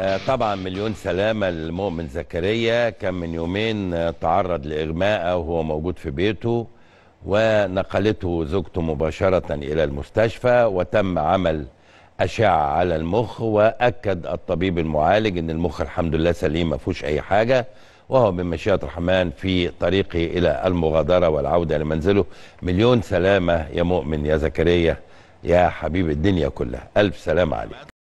آه، طبعا مليون سلامة للمؤمن زكريا كان من يومين آه، تعرض لإغماء وهو موجود في بيته ونقلته زوجته مباشرة إلى المستشفى وتم عمل أشعة على المخ وأكد الطبيب المعالج أن المخ الحمد لله سليم ما فيهوش أي حاجة وهو بمشيئة الرحمن في طريقه إلى المغادرة والعودة لمنزله مليون سلامة يا مؤمن يا زكريا يا حبيب الدنيا كلها ألف سلامة عليك